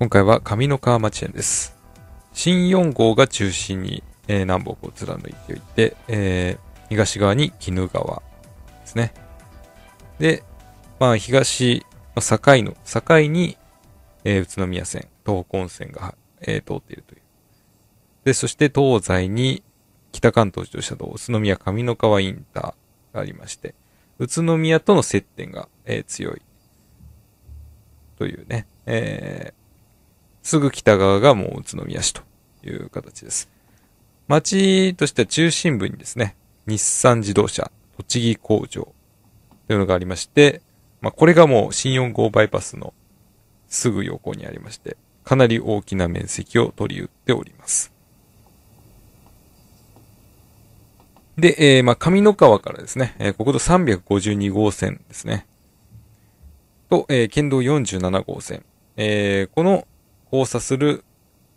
今回は上三川町園です。新4号が中心に、えー、南北を貫いておいて、えー、東側に鬼怒川ですね。で、まあ東、ま境の、境に、えー、宇都宮線、東北温泉が、え通っているという。で、そして東西に北関東自動車道、宇都宮上三川インターがありまして、宇都宮との接点が、えー、強い。というね、えー、すぐ北側がもう宇都宮市という形です。町としては中心部にですね、日産自動車、栃木工場というのがありまして、まあ、これがもう新4号バイパスのすぐ横にありまして、かなり大きな面積を取り打っております。で、えー、まあ、上野川からですね、えー、国道352号線ですね。と、えー、県道47号線。えー、この交差する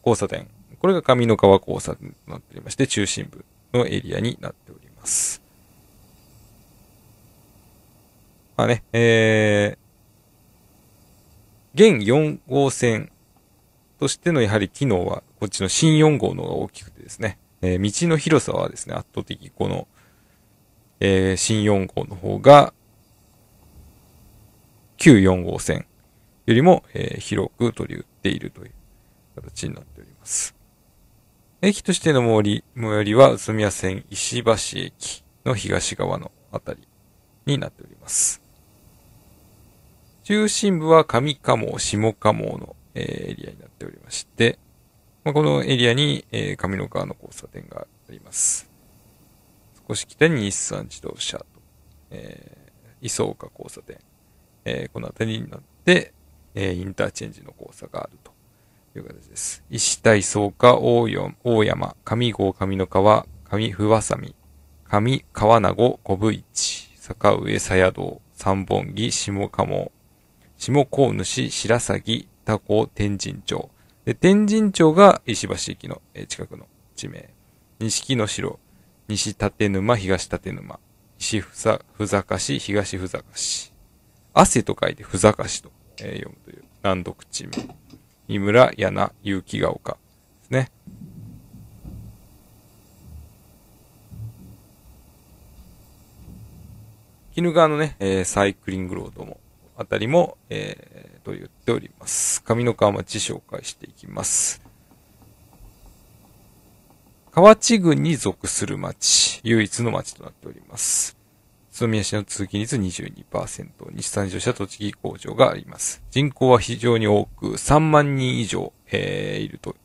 交差点。これが上野川交差点となっておりまして、中心部のエリアになっております。まあね、えー、現4号線としてのやはり機能は、こっちの新4号の方が大きくてですね。えー、道の広さはですね、圧倒的この、えー、新4号の方が、旧4号線よりも、えー、広く取り打っているという形になっております。駅としての森、最寄りは宇都宮線石橋駅の東側のあたりになっております。中心部は上加下加の、えエリアになっておりまして、まあ、このエリアに、えー、上の川の交差点があります。少し北に日産自動車と、えー、磯岡交差点、えー、この辺りになって、えー、インターチェンジの交差があるという形です。石田磯岡、大大山、上郷上の川、上不わさみ、上川名護、小部市、坂上鞘道、三本木、下鴨、下甲主、白鷺、田子、天神町、で、天神町が石橋駅の近くの地名。錦の城、西立沼、東立沼、石ふさ、ふざかし、東ふざかし。汗と書いてふざかしと、え読むという、難読地名。三村、柳、結城が丘ですね。鬼怒川のね、えー、サイクリングロードもあたりも、えー、と言っております。上三川町紹介していきます。河内郡に属する町、唯一の町となっております。宇都宮市の通勤率22%、日産自動車栃木工場があります。人口は非常に多く、3万人以上、えー、いると。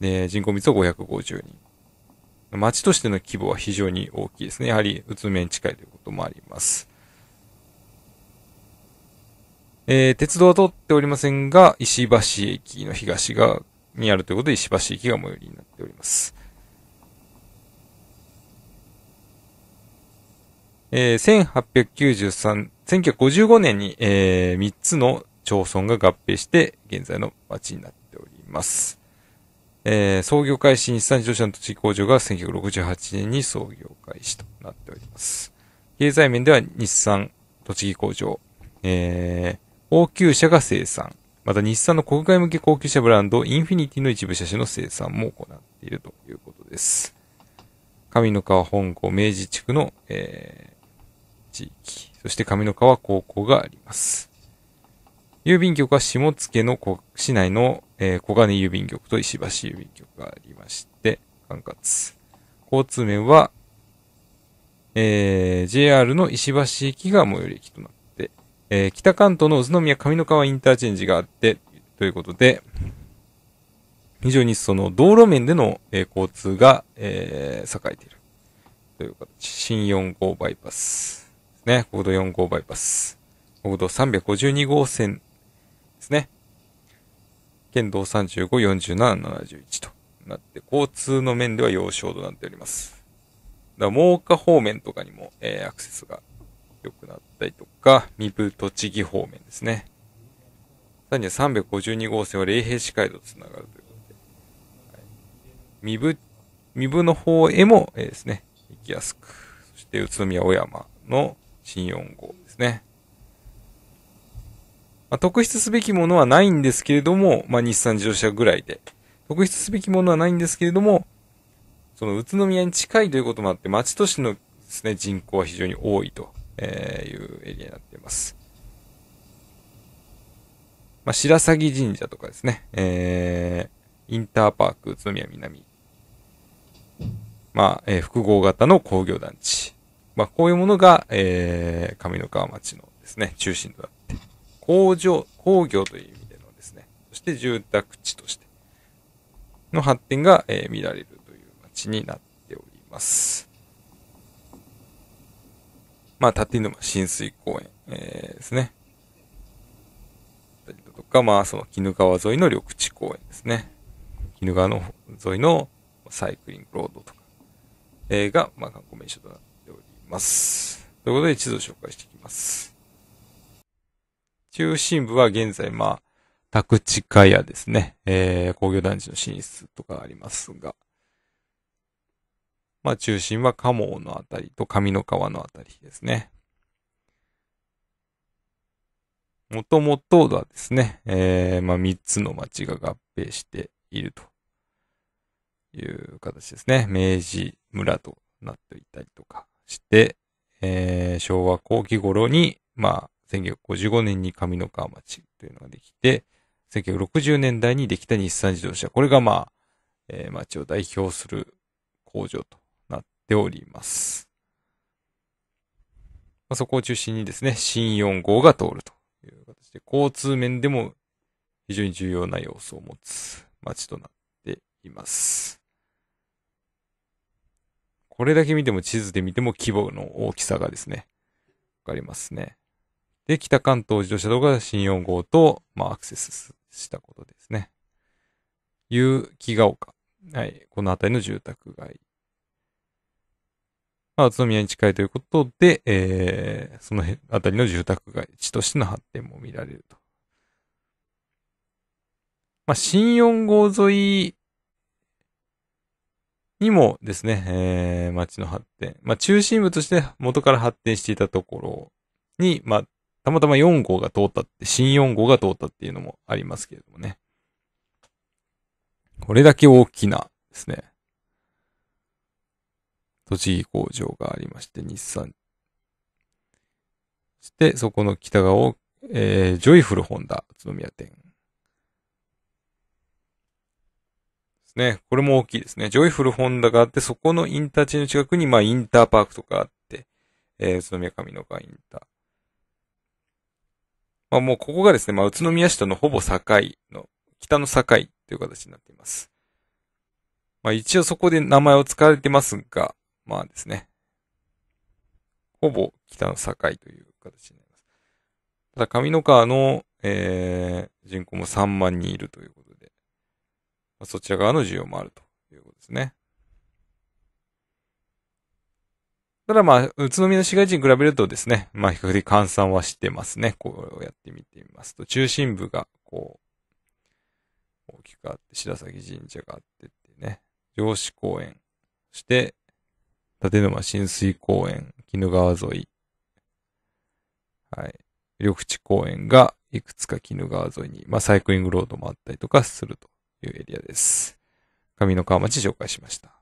で、人口密度550人。町としての規模は非常に大きいですね。やはり宇都宮に近いということもあります。えー、鉄道は通っておりませんが、石橋駅の東側にあるということで、石橋駅が最寄りになっております。えー、1893、1955年に、えー、3つの町村が合併して、現在の町になっております。えー、創業開始日産自動車の土地工場が1968年に創業開始となっております。経済面では日産、栃木工場、えー、高級車が生産。また日産の国外向け高級車ブランド、インフィニティの一部車種の生産も行っているということです。上の川本校明治地区の、えー、地域、そして上の川高校があります。郵便局は下野の市内の、えー、小金郵便局と石橋郵便局がありまして、管轄。交通面は、えー、JR の石橋駅が最寄り駅となってえー、北関東の宇都宮上三川インターチェンジがあって、ということで、非常にその道路面での、えー、交通が、えー、栄えている。という形。新4号バイパス。ですね。国道4号バイパス。国道352号線ですね。県道35、47、71となって、交通の面では要衝となっております。だから、真岡方面とかにも、えー、アクセスが良くなってったりとか、身分栃木方面ですね。さらには352号線は霊平市街とつがるということで、はい、身分、の方へも、えー、ですね、行きやすく。そして宇都宮小山の新四号ですね。まあ、特筆すべきものはないんですけれども、まあ、日産自動車ぐらいで。特筆すべきものはないんですけれども、その宇都宮に近いということもあって、町都市のですね、人口は非常に多いとえー、いうエリアになっています。まあ、白鷺神社とかですね、えー、インターパーク宇都宮南、まあ、えー、複合型の工業団地。まあ、こういうものが、えー、上三川町のですね、中心となって、工場、工業という意味でのですね、そして住宅地としての発展が、えー、見られるという町になっております。まあ、立沼浸水公園、えー、ですね。とか、まあ、その、鬼怒川沿いの緑地公園ですね。鬼怒川の沿いのサイクリングロードとか、えー、が、まあ、観光名所となっております。ということで、地図を紹介していきます。中心部は現在、まあ、宅地下やですね、えー、工業団地の進出とかありますが、まあ中心はカモのあたりと上の川のあたりですね。もともとはですね、えー、まあ3つの町が合併しているという形ですね。明治村となっていたりとかして、えー、昭和後期頃に、まあ1955年に上の川町というのができて、1960年代にできた日産自動車。これがまあ、えー、町を代表する工場とております。まあ、そこを中心にですね、新4号が通るという形で、交通面でも非常に重要な要素を持つ街となっています。これだけ見ても地図で見ても規模の大きさがですね、わかりますね。で、北関東自動車道が新4号と、まあ、アクセスしたことですね。結城が丘。はい。この辺りの住宅街まあ、宇都宮に近いということで、えー、その辺、あたりの住宅街地としての発展も見られると。まあ、新4号沿いにもですね、えー、町の発展。まあ、中心部として元から発展していたところに、まあ、たまたま4号が通ったって、新4号が通ったっていうのもありますけれどもね。これだけ大きなですね、栃木工場がありまして、日産。そして、そこの北側を、えー、ジョイフルホンダ、宇都宮店。ですね。これも大きいですね。ジョイフルホンダがあって、そこのインターチェンジ近くに、まあ、インターパークとかあって、えー、宇都宮上野川インター。まあ、もうここがですね、まあ、宇都宮市とのほぼ境の、北の境という形になっています。まあ、一応そこで名前を使われてますが、まあですね。ほぼ北の境という形になります。ただ、上の川の、えー、人口も3万人いるということで、まあ、そちら側の需要もあるということですね。ただまあ、宇都宮の市街地に比べるとですね、まあ比較的換算はしてますね。こうやって見てみますと、中心部がこう、大きくあって、白崎神社があってってね、城址公園、そして立沼浸水公園、鬼怒川沿い、はい、緑地公園がいくつか鬼怒川沿いに、まあ、サイクリングロードもあったりとかするというエリアです。上の川町紹介しました。